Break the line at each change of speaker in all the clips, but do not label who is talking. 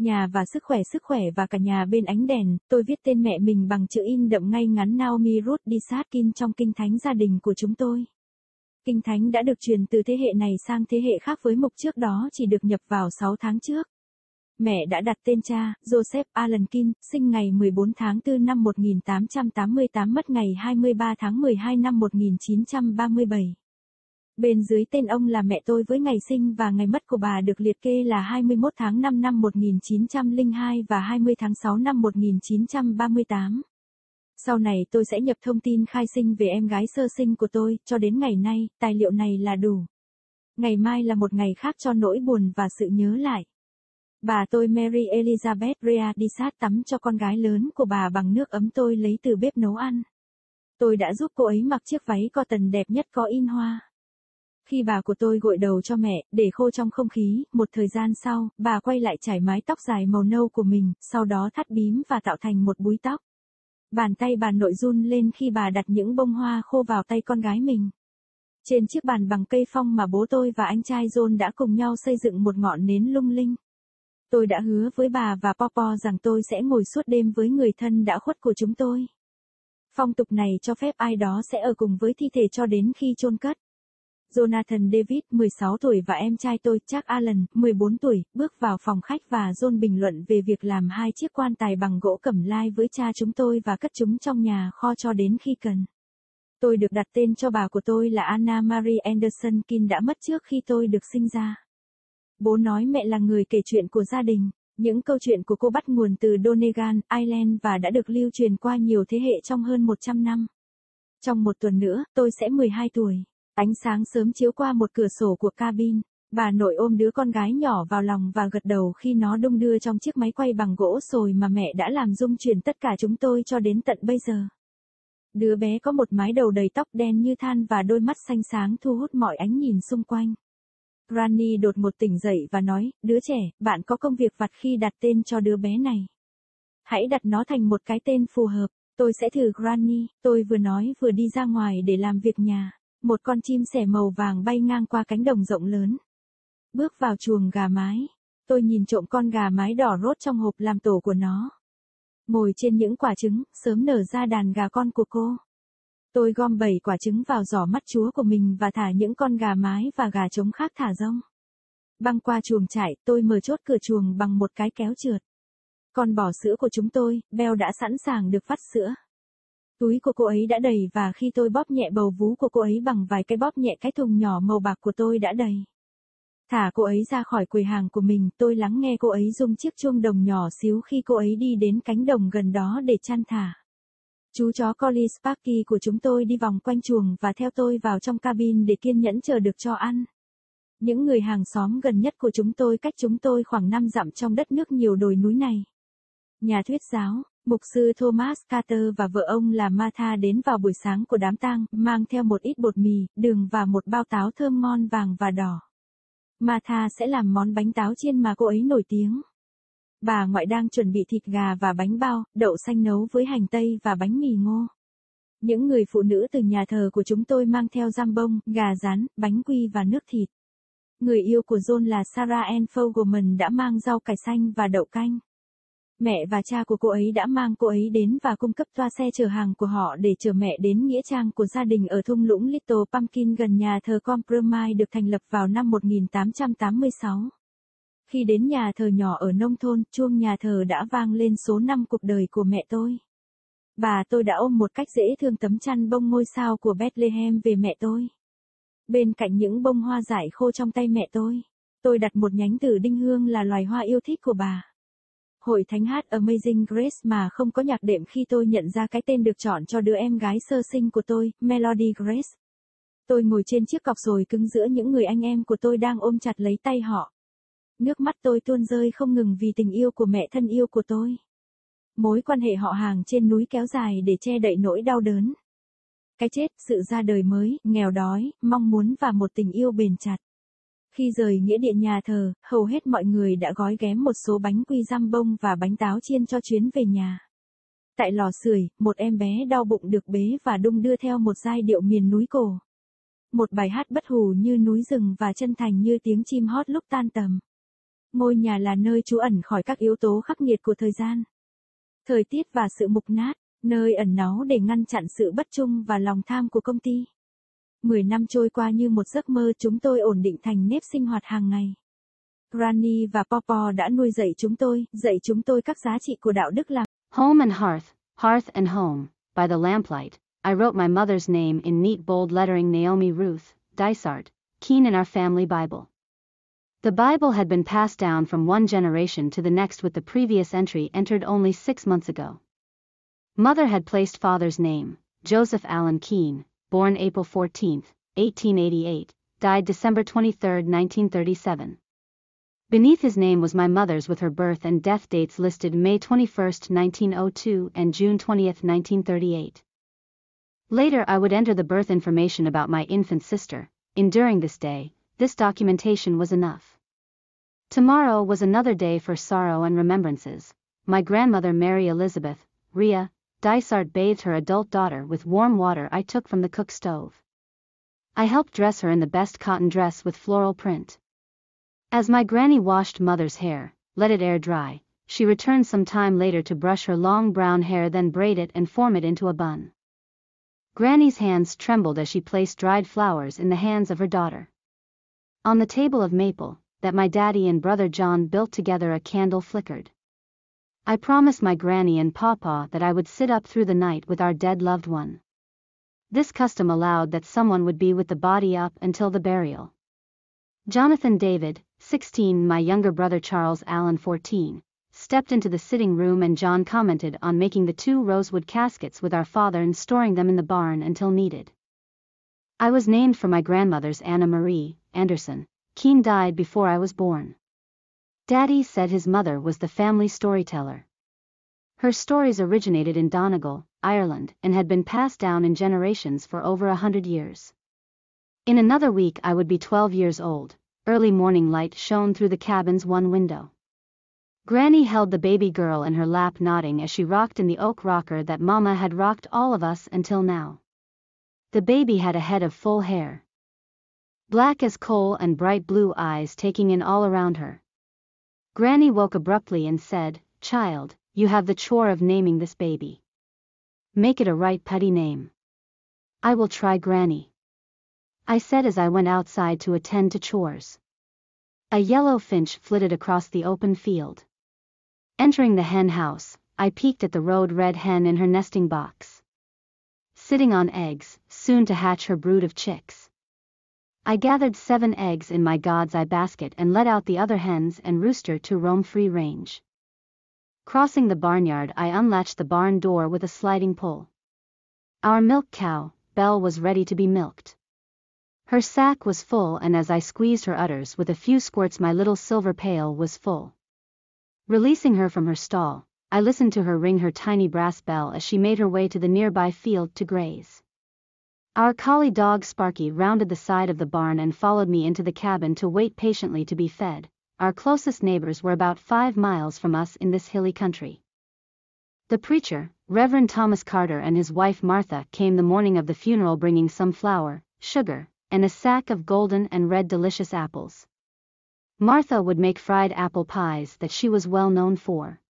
nhà và sức khỏe sức khỏe và cả nhà bên ánh đèn, tôi viết tên mẹ mình bằng chữ in đậm ngay ngắn Naomi Ruth Disatkin trong kinh thánh gia đình của chúng tôi. Kinh thánh đã được truyền từ thế hệ này sang thế hệ khác với mục trước đó chỉ được nhập vào 6 tháng trước. Mẹ đã đặt tên cha, Joseph Alenkin, sinh ngày 14 tháng 4 năm 1888 mất ngày 23 tháng 12 năm 1937. Bên dưới tên ông là mẹ tôi với ngày sinh và ngày mất của bà được liệt kê là 21 tháng 5 năm 1902 và 20 tháng 6 năm 1938. Sau này tôi sẽ nhập thông tin khai sinh về em gái sơ sinh của tôi, cho đến ngày nay, tài liệu này là đủ. Ngày mai là một ngày khác cho nỗi buồn và sự nhớ lại. Bà tôi Mary Elizabeth Rea đi sát tắm cho con gái lớn của bà bằng nước ấm tôi lấy từ bếp nấu ăn. Tôi đã giúp cô ấy mặc chiếc váy cotton đẹp nhất có in hoa. Khi bà của tôi gội đầu cho mẹ, để khô trong không khí, một thời gian sau, bà quay lại trải mái tóc dài màu nâu của mình, sau đó thắt bím và tạo thành một búi tóc. Bàn tay bà nội run lên khi bà đặt những bông hoa khô vào tay con gái mình. Trên chiếc bàn bằng cây phong mà bố tôi và anh trai John đã cùng nhau xây dựng một ngọn nến lung linh. Tôi đã hứa với bà và Popo rằng tôi sẽ ngồi suốt đêm với người thân đã khuất của chúng tôi. Phong tục này cho phép ai đó sẽ ở cùng với thi thể cho đến khi chôn cất. Jonathan David, 16 tuổi và em trai tôi, Jack Allen, 14 tuổi, bước vào phòng khách và John bình luận về việc làm hai chiếc quan tài bằng gỗ cẩm lai với cha chúng tôi và cất chúng trong nhà kho cho đến khi cần. Tôi được đặt tên cho bà của tôi là Anna Marie Anderson Kin đã mất trước khi tôi được sinh ra. Bố nói mẹ là người kể chuyện của gia đình. Những câu chuyện của cô bắt nguồn từ Donegal, Ireland và đã được lưu truyền qua nhiều thế hệ trong hơn 100 năm. Trong một tuần nữa, tôi sẽ 12 tuổi. Ánh sáng sớm chiếu qua một cửa sổ của cabin, bà nội ôm đứa con gái nhỏ vào lòng và gật đầu khi nó đung đưa trong chiếc máy quay bằng gỗ sồi mà mẹ đã làm dung chuyển tất cả chúng tôi cho đến tận bây giờ. Đứa bé có một mái đầu đầy tóc đen như than và đôi mắt xanh sáng thu hút mọi ánh nhìn xung quanh. Granny đột một tỉnh dậy và nói, đứa trẻ, bạn có công việc vặt khi đặt tên cho đứa bé này. Hãy đặt nó thành một cái tên phù hợp, tôi sẽ thử Granny, tôi vừa nói vừa đi ra ngoài để làm việc nhà một con chim sẻ màu vàng bay ngang qua cánh đồng rộng lớn. Bước vào chuồng gà mái, tôi nhìn trộm con gà mái đỏ rốt trong hộp làm tổ của nó. Ngồi trên những quả trứng, sớm nở ra đàn gà con của cô. Tôi gom 7 quả trứng vào giỏ mắt chúa của mình và thả những con gà mái và gà trống khác thả rông. Băng qua chuồng trại, tôi mở chốt cửa chuồng bằng một cái kéo trượt. Con bò sữa của chúng tôi, Beo đã sẵn sàng được phát sữa. Túi của cô ấy đã đầy và khi tôi bóp nhẹ bầu vú của cô ấy bằng vài cái bóp nhẹ cái thùng nhỏ màu bạc của tôi đã đầy. Thả cô ấy ra khỏi quầy hàng của mình, tôi lắng nghe cô ấy rung chiếc chuông đồng nhỏ xíu khi cô ấy đi đến cánh đồng gần đó để chăn thả. Chú chó Collie Sparky của chúng tôi đi vòng quanh chuồng và theo tôi vào trong cabin để kiên nhẫn chờ được cho ăn. Những người hàng xóm gần nhất của chúng tôi cách chúng tôi khoảng 5 dặm trong đất nước nhiều đồi núi này. Nhà thuyết giáo mục sư Thomas Carter và vợ ông là Martha đến vào buổi sáng của đám tang, mang theo một ít bột mì, đường và một bao táo thơm ngon vàng và đỏ. Martha sẽ làm món bánh táo chiên mà cô ấy nổi tiếng. Bà ngoại đang chuẩn bị thịt gà và bánh bao, đậu xanh nấu với hành tây và bánh mì ngô. Những người phụ nữ từ nhà thờ của chúng tôi mang theo giam bông, gà rán, bánh quy và nước thịt. Người yêu của John là Sarah Ann Fogelman đã mang rau cải xanh và đậu canh mẹ và cha của cô ấy đã mang cô ấy đến và cung cấp toa xe chở hàng của họ để chở mẹ đến nghĩa trang của gia đình ở thung lũng Little Pumpkin gần nhà thờ Compromise được thành lập vào năm 1886. Khi đến nhà thờ nhỏ ở nông thôn, chuông nhà thờ đã vang lên số năm cuộc đời của mẹ tôi. Và tôi đã ôm một cách dễ thương tấm chăn bông ngôi sao của Bethlehem về mẹ tôi. Bên cạnh những bông hoa giải khô trong tay mẹ tôi, tôi đặt một nhánh tử đinh hương là loài hoa yêu thích của bà hội thánh hát Amazing Grace mà không có nhạc đệm khi tôi nhận ra cái tên được chọn cho đứa em gái sơ sinh của tôi, Melody Grace. Tôi ngồi trên chiếc cọc rồi cứng giữa những người anh em của tôi đang ôm chặt lấy tay họ. Nước mắt tôi tuôn rơi không ngừng vì tình yêu của mẹ thân yêu của tôi. Mối quan hệ họ hàng trên núi kéo dài để che đậy nỗi đau đớn. Cái chết, sự ra đời mới, nghèo đói, mong muốn và một tình yêu bền chặt. Khi rời nghĩa địa nhà thờ, hầu hết mọi người đã gói ghém một số bánh quy răm bông và bánh táo chiên cho chuyến về nhà. Tại lò sưởi, một em bé đau bụng được bế và đung đưa theo một giai điệu miền núi cổ. Một bài hát bất hủ như núi rừng và chân thành như tiếng chim hót lúc tan tầm. Ngôi nhà là nơi trú ẩn khỏi các yếu tố khắc nghiệt của thời gian. Thời tiết và sự mục nát, nơi ẩn náu để ngăn chặn sự bất trung và lòng tham của công ty. 10 năm trôi qua như một giấc mơ chúng tôi ổn định thành nếp sinh hoạt hàng ngày. Granny và Popo đã nuôi dạy chúng tôi, dạy chúng tôi các giá trị của đạo đức là
Home and Hearth, Hearth and Home, by the lamplight. I wrote my mother's name in neat bold lettering Naomi Ruth, Dysart, Keen in our family Bible. The Bible had been passed down from one generation to the next with the previous entry entered only six months ago. Mother had placed father's name, Joseph Allen Keene, born April 14, 1888, died December 23, 1937. Beneath his name was my mother's with her birth and death dates listed May 21, 1902 and June 20, 1938. Later I would enter the birth information about my infant sister, enduring this day, this documentation was enough. Tomorrow was another day for sorrow and remembrances. My grandmother Mary Elizabeth, Rhea, Dysart bathed her adult daughter with warm water I took from the cook stove. I helped dress her in the best cotton dress with floral print. As my granny washed mother's hair, let it air dry, she returned some time later to brush her long brown hair then braid it and form it into a bun. Granny's hands trembled as she placed dried flowers in the hands of her daughter. On the table of maple, that my daddy and brother John built together a candle flickered. I promised my granny and papa that I would sit up through the night with our dead loved one. This custom allowed that someone would be with the body up until the burial. Jonathan David, 16, my younger brother Charles Allen, 14, stepped into the sitting room and John commented on making the two rosewood caskets with our father and storing them in the barn until needed. I was named for my grandmother's Anna Marie, Anderson. Keene died before I was born. Daddy said his mother was the family storyteller. Her stories originated in Donegal, Ireland, and had been passed down in generations for over a hundred years. In another week I would be 12 years old. Early morning light shone through the cabin's one window. Granny held the baby girl in her lap nodding as she rocked in the oak rocker that Mama had rocked all of us until now. The baby had a head of full hair. Black as coal and bright blue eyes taking in all around her. Granny woke abruptly and said, Child, you have the chore of naming this baby. Make it a right putty name. I will try Granny. I said as I went outside to attend to chores. A yellow finch flitted across the open field. Entering the hen house, I peeked at the road red hen in her nesting box. Sitting on eggs, soon to hatch her brood of chicks. I gathered seven eggs in my god's eye basket and let out the other hens and rooster to roam free range. Crossing the barnyard, I unlatched the barn door with a sliding pull. Our milk cow, Belle, was ready to be milked. Her sack was full, and as I squeezed her udders with a few squirts, my little silver pail was full. Releasing her from her stall, I listened to her ring her tiny brass bell as she made her way to the nearby field to graze. Our collie dog Sparky rounded the side of the barn and followed me into the cabin to wait patiently to be fed. Our closest neighbors were about five miles from us in this hilly country. The preacher, Reverend Thomas Carter, and his wife Martha came the morning of the funeral bringing some flour, sugar, and a sack of golden and red delicious apples. Martha would make fried apple pies that she was well known for.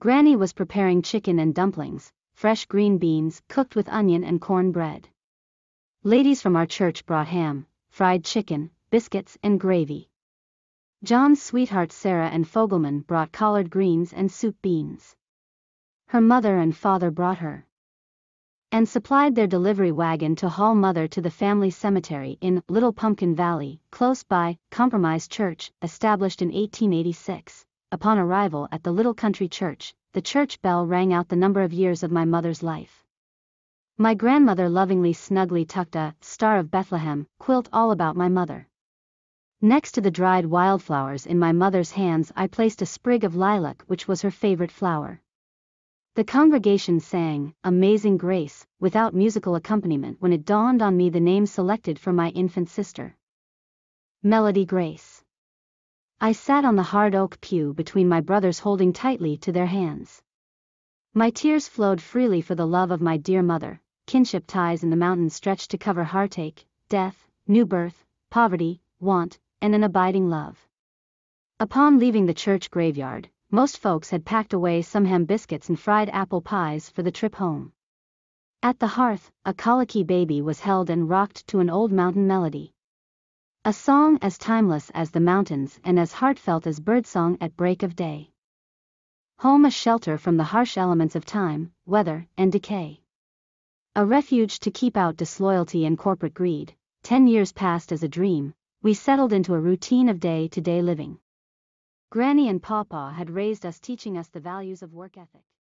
Granny was preparing chicken and dumplings, fresh green beans cooked with onion and corn bread. Ladies from our church brought ham, fried chicken, biscuits, and gravy. John's sweetheart Sarah and Fogelman brought collard greens and soup beans. Her mother and father brought her. And supplied their delivery wagon to haul mother to the family cemetery in Little Pumpkin Valley, close by Compromise Church, established in 1886. Upon arrival at the little country church, the church bell rang out the number of years of my mother's life. My grandmother lovingly snugly tucked a Star of Bethlehem quilt all about my mother. Next to the dried wildflowers in my mother's hands, I placed a sprig of lilac, which was her favorite flower. The congregation sang Amazing Grace without musical accompaniment when it dawned on me the name selected for my infant sister Melody Grace. I sat on the hard oak pew between my brothers, holding tightly to their hands. My tears flowed freely for the love of my dear mother, kinship ties in the mountains stretch to cover heartache, death, new birth, poverty, want, and an abiding love. Upon leaving the church graveyard, most folks had packed away some ham biscuits and fried apple pies for the trip home. At the hearth, a colicky baby was held and rocked to an old mountain melody. A song as timeless as the mountains and as heartfelt as birdsong at break of day. Home a shelter from the harsh elements of time, weather, and decay. A refuge to keep out disloyalty and corporate greed, ten years passed as a dream, we settled into a routine of day-to-day living. Granny and Papa had raised us teaching us the values of work ethic.